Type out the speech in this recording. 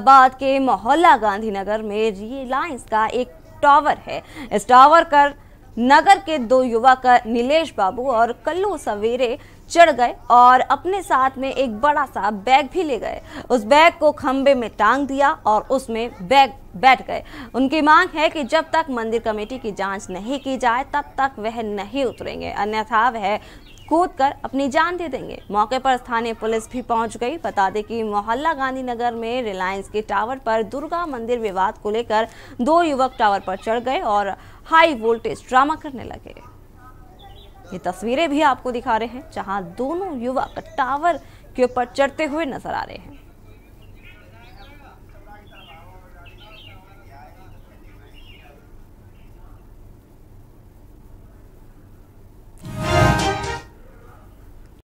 बाद के मोहल्ला गांधीनगर में रिलायंस का एक टावर है इस टावर कर नगर के दो युवक नीलेश बाबू और कल्लू सवेरे चढ़ गए और अपने साथ में एक बड़ा सा बैग भी ले गए उस बैग को खंबे में टांग दिया और उसमें बैग बैठ गए उनकी मांग है कि जब तक मंदिर कमेटी की जांच नहीं की जाए तब तक वह नहीं उतरेंगे अन्यथा वह कूद कर अपनी जान दे देंगे मौके पर स्थानीय पुलिस भी पहुंच गई बता दें कि मोहल्ला गांधीनगर में रिलायंस के टावर पर दुर्गा मंदिर विवाद को लेकर दो युवक टावर पर चढ़ गए और हाई वोल्टेज ड्रामा करने लगे ये तस्वीरें भी आपको दिखा रहे हैं जहां दोनों युवक टावर के ऊपर चढ़ते हुए नजर आ रहे हैं